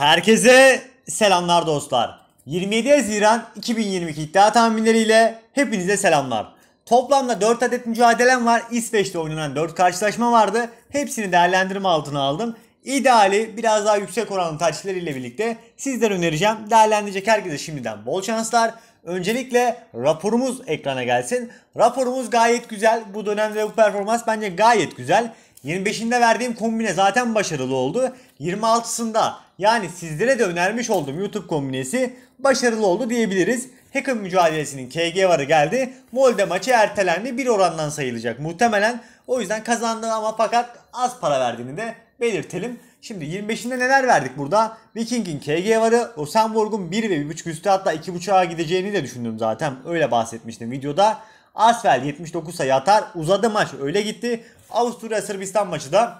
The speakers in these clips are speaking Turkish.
Herkese selamlar dostlar. 27 Haziran 2022 iddia tahminleriyle hepinize selamlar. Toplamda 4 adet mücadelem var. İsveç'te oynanan 4 karşılaşma vardı. Hepsini değerlendirme altına aldım. İdeali biraz daha yüksek oranlı taçlarıyla birlikte sizlere önereceğim. Değerlendirecek herkese şimdiden bol şanslar. Öncelikle raporumuz ekrana gelsin. Raporumuz gayet güzel. Bu dönemde bu performans bence gayet güzel. 25'inde verdiğim kombine zaten başarılı oldu. 26'sında yani sizlere de önermiş olduğum YouTube kombinesi başarılı oldu diyebiliriz. Hacker mücadelesinin KG varı geldi. Molde maçı ertelendi. Bir orandan sayılacak muhtemelen. O yüzden kazandı ama fakat az para verdiğini de belirtelim. Şimdi 25'inde neler verdik burada? Viking'in KG varı, Osenborg'un 1 ve 1.5 üstü hatta 2.5'a gideceğini de düşündüm zaten. Öyle bahsetmiştim videoda. Asfel 79 sayı atar. Uzadı maç öyle gitti. Avusturya Sırbistan maçı da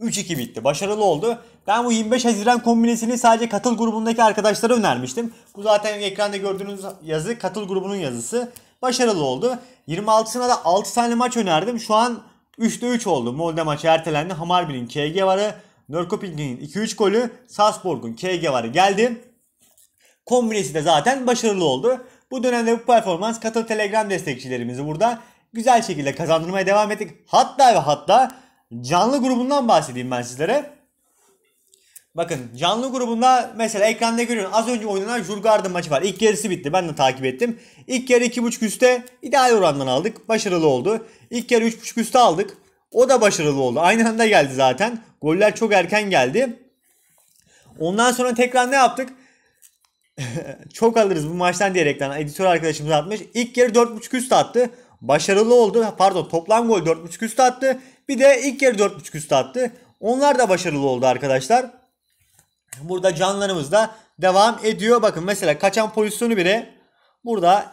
3-2 bitti. Başarılı oldu. Ben bu 25 Haziran kombinesini sadece katıl grubundaki arkadaşlara önermiştim. Bu zaten ekranda gördüğünüz yazı katıl grubunun yazısı. Başarılı oldu. 26'sına da 6 tane maç önerdim. Şu an 3'te 3 oldu. Molde maçı ertelendi. Hamarbin'in KG varı, Nörkoping'in 2-3 golü, Salzburg'un KG varı geldi. Kombinesi de zaten başarılı oldu. Bu dönemde bu performans katıl Telegram destekçilerimizi burada güzel şekilde kazandırmaya devam ettik. Hatta ve hatta canlı grubundan bahsedeyim ben sizlere. Bakın canlı grubunda mesela ekranda görüyorsun az önce oynanan Jurgarden maçı var. İlk yarısı bitti ben de takip ettim. İlk yarı 2.5 üste ideal orandan aldık. Başarılı oldu. İlk yarı 3.5 üste aldık. O da başarılı oldu. Aynı anda geldi zaten. Goller çok erken geldi. Ondan sonra tekrar ne yaptık? çok alırız bu maçtan diyerekten editör arkadaşımız atmış. İlk yarı 4.5 üst attı başarılı oldu. Pardon toplam gol 4.5 üstü attı. Bir de ilk yarı 4.5 üstü attı. Onlar da başarılı oldu arkadaşlar. Burada canlarımız da devam ediyor. Bakın mesela kaçan pozisyonu bile burada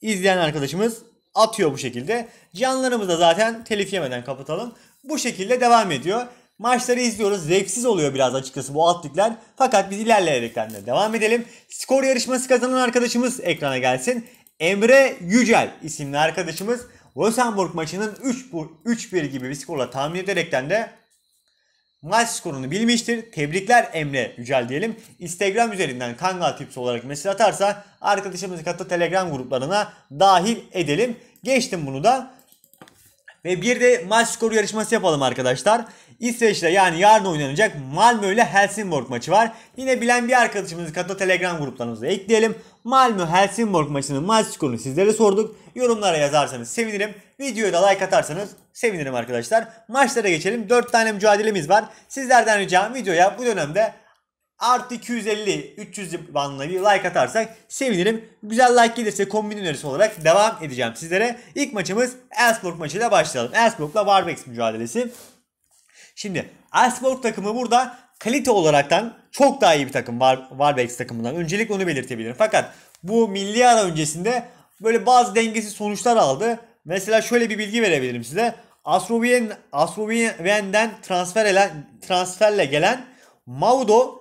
izleyen arkadaşımız atıyor bu şekilde. Canlarımız da zaten telif yemeden kapatalım. Bu şekilde devam ediyor. Maçları izliyoruz. Zevksiz oluyor biraz açıkçası bu alt ligler. Fakat biz ilerleyerekten de devam edelim. Skor yarışması kazanan arkadaşımız ekrana gelsin. Emre Yücel isimli arkadaşımız Rosenborg maçının 3-1 gibi bir skorla tahmin ederekten de maç skorunu bilmiştir. Tebrikler Emre Yücel diyelim. Instagram üzerinden Kangal Tips olarak mesaj atarsa arkadaşımızı katı Telegram gruplarına dahil edelim. Geçtim bunu da. Ve bir de maç skoru yarışması yapalım arkadaşlar. İsveç'te yani yarın oynanacak Malmö ile Helsingborg maçı var. Yine bilen bir arkadaşımızı katı Telegram gruplarımıza ekleyelim. Malmö Helsingborg maçının maç skorunu sizlere sorduk. Yorumlara yazarsanız sevinirim. Videoya da like atarsanız sevinirim arkadaşlar. Maçlara geçelim. 4 tane mücadelemiz var. Sizlerden ricam videoya bu dönemde artı 250 300 bandına bir like atarsak sevinirim. Güzel like gelirse kombin önerisi olarak devam edeceğim sizlere. İlk maçımız Elfsborg maçıyla başlayalım. Elfsborg'la Warbex mücadelesi. Şimdi Elfsborg takımı burada kalite olaraktan çok daha iyi bir takım var Warbex takımından. öncelik onu belirtebilirim. Fakat bu milli ara öncesinde böyle bazı dengesiz sonuçlar aldı. Mesela şöyle bir bilgi verebilirim size. Astrovian Astrovian'den transfer ele, transferle gelen Maudo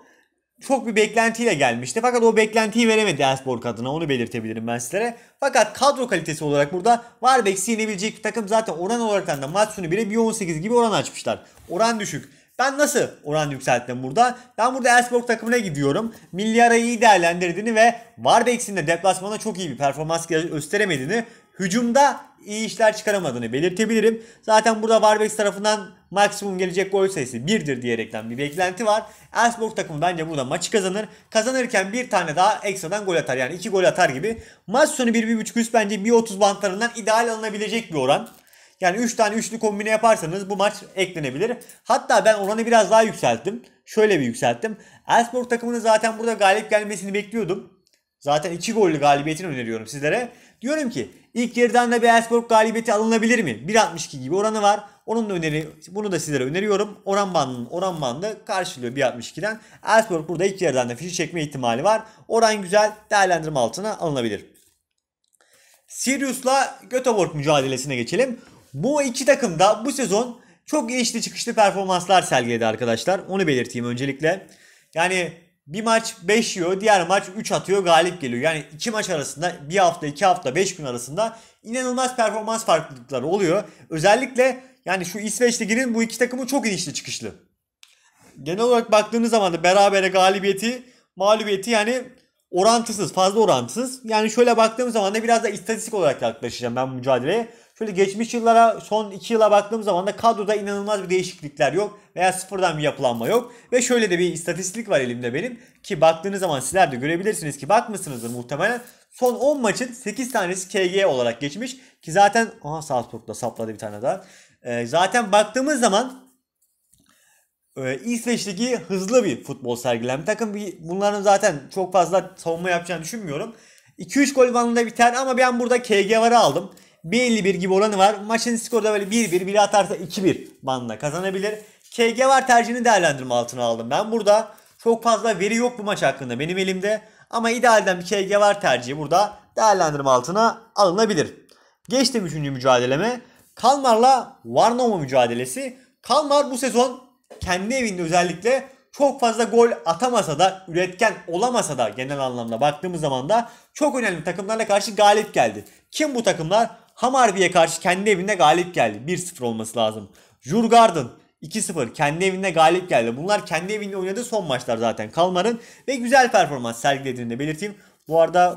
çok bir beklentiyle gelmişti. Fakat o beklentiyi veremedi Aspor adına. Onu belirtebilirim ben sizlere. Fakat kadro kalitesi olarak burada Warbeck'si yenebilecek bir takım zaten oran olarak da maç sonu bile 1.18 gibi oran açmışlar. Oran düşük. Ben nasıl oran yükselttim burada? Ben burada Elfsborg takımına gidiyorum. Milyara'yı iyi değerlendirdiğini ve Warbeck'sin de deplasmanda çok iyi bir performans gösteremediğini hücumda iyi işler çıkaramadığını belirtebilirim. Zaten burada Warbeck tarafından maksimum gelecek gol sayısı 1'dir diyerekten bir beklenti var. Elfsborg takımı bence burada maçı kazanır. Kazanırken bir tane daha ekstradan gol atar yani 2 gol atar gibi. Maç sonu 1-1.5 üst bence 1.30 bantlarından ideal alınabilecek bir oran. Yani 3 tane üçlü kombine yaparsanız bu maç eklenebilir. Hatta ben oranı biraz daha yükselttim. Şöyle bir yükselttim. Elfsborg takımının zaten burada galip gelmesini bekliyordum. Zaten 2 gollü galibiyetini öneriyorum sizlere. Diyorum ki ilk yarıdan da bir Elfsborg galibiyeti alınabilir mi? 1.62 gibi oranı var. Onun da öneri bunu da sizlere öneriyorum. Oran bandının oran bandı karşılıyor 1.62'den. Elfsborg burada ilk yarıdan da fişi çekme ihtimali var. Oran güzel değerlendirme altına alınabilir. Sirius'la Göteborg mücadelesine geçelim. Bu iki takım da bu sezon çok inişli çıkışlı performanslar sergiledi arkadaşlar. Onu belirteyim öncelikle. Yani bir maç 5 yiyor, diğer maç 3 atıyor, galip geliyor. Yani iki maç arasında, bir hafta, iki hafta, 5 gün arasında inanılmaz performans farklılıkları oluyor. Özellikle yani şu İsveç Ligi'nin bu iki takımı çok inişli çıkışlı. Genel olarak baktığınız zaman da berabere galibiyeti, mağlubiyeti yani orantısız, fazla orantısız. Yani şöyle baktığım zaman da biraz da istatistik olarak yaklaşacağım ben bu mücadeleye. Şöyle geçmiş yıllara son 2 yıla baktığım zaman da kadroda inanılmaz bir değişiklikler yok. Veya sıfırdan bir yapılanma yok. Ve şöyle de bir istatistik var elimde benim. Ki baktığınız zaman sizler de görebilirsiniz ki bakmışsınızdır muhtemelen. Son 10 maçın 8 tanesi KG olarak geçmiş. Ki zaten aha Salzburg'da sapladı bir tane daha. Ee, zaten baktığımız zaman ee, İsveç hızlı bir futbol sergilen bir takım. Bir, bunların zaten çok fazla savunma yapacağını düşünmüyorum. 2-3 gol bandında biter ama ben burada KG varı aldım. 1.51 gibi oranı var. Maçın skoru da böyle 1-1, biri atarsa 2-1 bandına kazanabilir. KG var tercihini değerlendirme altına aldım. Ben burada çok fazla veri yok bu maç hakkında benim elimde. Ama idealden bir KG var tercihi burada değerlendirme altına alınabilir. Geçtim 3. mücadeleme. Kalmar'la Varnoma mücadelesi. Kalmar bu sezon kendi evinde özellikle çok fazla gol atamasa da üretken olamasa da genel anlamda baktığımız zaman da çok önemli takımlarla karşı galip geldi. Kim bu takımlar? Hamarby'e karşı kendi evinde galip geldi. 1-0 olması lazım. Jurgarden 2-0 kendi evinde galip geldi. Bunlar kendi evinde oynadığı son maçlar zaten Kalmar'ın ve güzel performans sergilediğini de belirteyim. Bu arada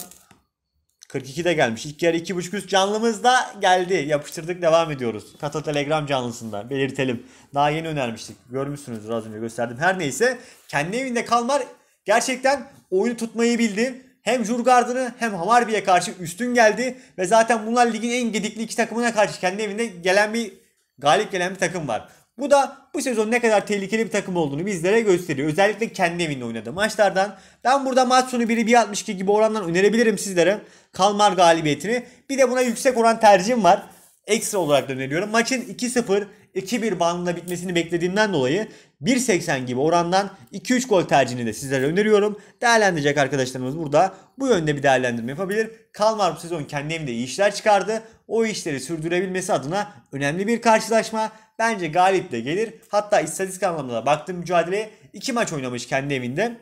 42'de gelmiş. İlk yarı 2.5 üst canlımız da geldi. Yapıştırdık devam ediyoruz. Kata Telegram canlısında belirtelim. Daha yeni önermiştik. Görmüşsünüz az önce gösterdim. Her neyse kendi evinde Kalmar gerçekten oyunu tutmayı bildi hem Jurgard'ını hem Hamarby'e karşı üstün geldi ve zaten bunlar ligin en gedikli iki takımına karşı kendi evinde gelen bir galip gelen bir takım var. Bu da bu sezon ne kadar tehlikeli bir takım olduğunu bizlere gösteriyor. Özellikle kendi evinde oynadığı maçlardan. Ben burada maç sonu 1'i 1.62 gibi orandan önerebilirim sizlere. Kalmar galibiyetini. Bir de buna yüksek oran tercihim var. Ekstra olarak da öneriyorum. Maçın 2-0 2-1 bandına bitmesini beklediğimden dolayı 1.80 gibi orandan 2-3 gol tercihini de sizlere öneriyorum. Değerlendirecek arkadaşlarımız burada bu yönde bir değerlendirme yapabilir. Kalmar bu sezon kendi evinde iyi işler çıkardı. O işleri sürdürebilmesi adına önemli bir karşılaşma. Bence galip de gelir. Hatta istatistik anlamında da baktığım mücadeleye 2 maç oynamış kendi evinde.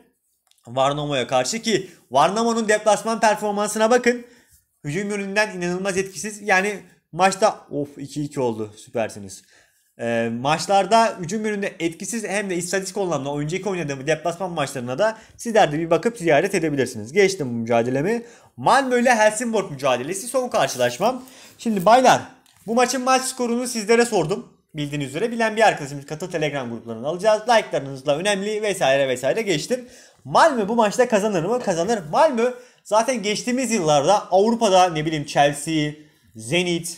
Varnamo'ya karşı ki Varnamo'nun deplasman performansına bakın. Hücum yönünden inanılmaz etkisiz. Yani maçta of 2-2 oldu süpersiniz. E, maçlarda hücum yönünde etkisiz hem de istatistik olanla önceki oynadığım deplasman maçlarına da sizler de bir bakıp ziyaret edebilirsiniz. Geçtim bu mücadelemi. Malmö ile Helsingborg mücadelesi son karşılaşmam. Şimdi baylar bu maçın maç skorunu sizlere sordum. Bildiğiniz üzere bilen bir arkadaşımız katıl telegram gruplarını alacağız. Like'larınızla önemli vesaire vesaire geçtim. Malmö bu maçta kazanır mı? Kazanır. Malmö zaten geçtiğimiz yıllarda Avrupa'da ne bileyim Chelsea, Zenit,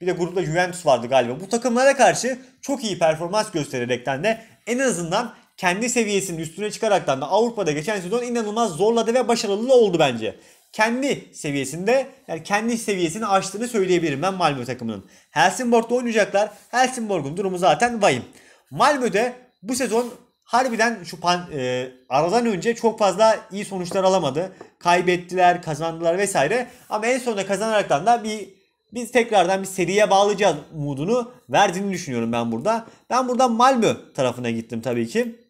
bir de grupta Juventus vardı galiba. Bu takımlara karşı çok iyi performans göstererekten de en azından kendi seviyesinin üstüne çıkaraktan da Avrupa'da geçen sezon inanılmaz zorladı ve başarılı oldu bence. Kendi seviyesinde yani kendi seviyesini aştığını söyleyebilirim ben Malmö takımının. Helsingborg'da oynayacaklar. Helsingborg'un durumu zaten vahim. Malmö'de bu sezon harbiden şu pan, e, aradan önce çok fazla iyi sonuçlar alamadı. Kaybettiler, kazandılar vesaire. Ama en sonunda kazanaraktan da bir biz tekrardan bir seriye bağlayacağız umudunu verdiğini düşünüyorum ben burada. Ben burada Malmö tarafına gittim tabii ki.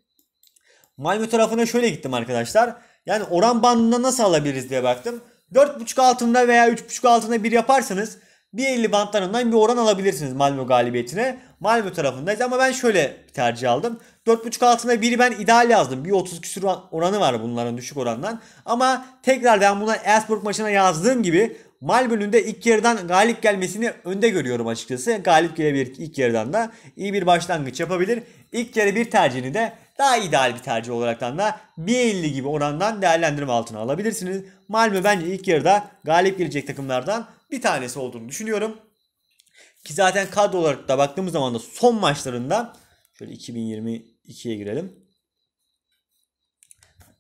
Malmö tarafına şöyle gittim arkadaşlar. Yani oran bandında nasıl alabiliriz diye baktım. 4.5 altında veya 3.5 altında bir yaparsanız 1.50 bantlarından bir oran alabilirsiniz Malmö galibiyetine. Malmö tarafındayız ama ben şöyle bir tercih aldım. 4.5 altında 1'i ben ideal yazdım. 1.30 küsur oranı var bunların düşük orandan. Ama tekrar ben buna Ersburg maçına yazdığım gibi Malmö'nün de ilk yarıdan galip gelmesini önde görüyorum açıkçası. Galip gelebilir ilk yarıdan da iyi bir başlangıç yapabilir. İlk yarı bir tercihini de daha ideal bir tercih olaraktan da 1.50 gibi orandan değerlendirme altına alabilirsiniz. Malmö bence ilk yarıda galip gelecek takımlardan bir tanesi olduğunu düşünüyorum. Ki zaten kadro olarak da baktığımız zaman da son maçlarında şöyle 2022'ye girelim.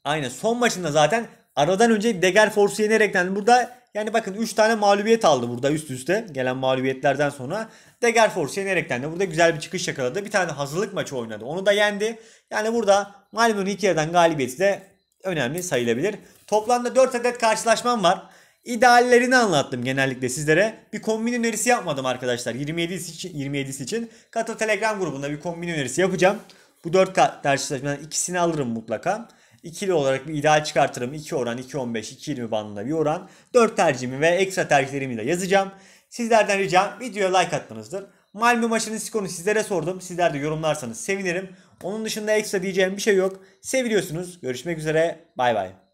Aynen son maçında zaten aradan önce Degerfors'u yenerekten burada yani bakın 3 tane mağlubiyet aldı burada üst üste gelen mağlubiyetlerden sonra. Degerfors yenerekten de burada güzel bir çıkış yakaladı. Bir tane hazırlık maçı oynadı. Onu da yendi. Yani burada Malmö'nün iki yerden galibiyeti de önemli sayılabilir. Toplamda 4 adet karşılaşmam var. İdeallerini anlattım genellikle sizlere. Bir kombin önerisi yapmadım arkadaşlar. 27'si için, 27'si için. Kato Telegram grubunda bir kombin önerisi yapacağım. Bu 4 karşılaşmadan ikisini alırım mutlaka. İkili olarak bir ideal çıkartırım. 2 oran, 2.15, 2.20 bandında bir oran. 4 tercihimi ve ekstra tercihlerimi de yazacağım. Sizlerden ricam videoya like atmanızdır. Malmö maçının skorunu sizlere sordum. Sizler de yorumlarsanız sevinirim. Onun dışında ekstra diyeceğim bir şey yok. Seviliyorsunuz. Görüşmek üzere. Bay bay.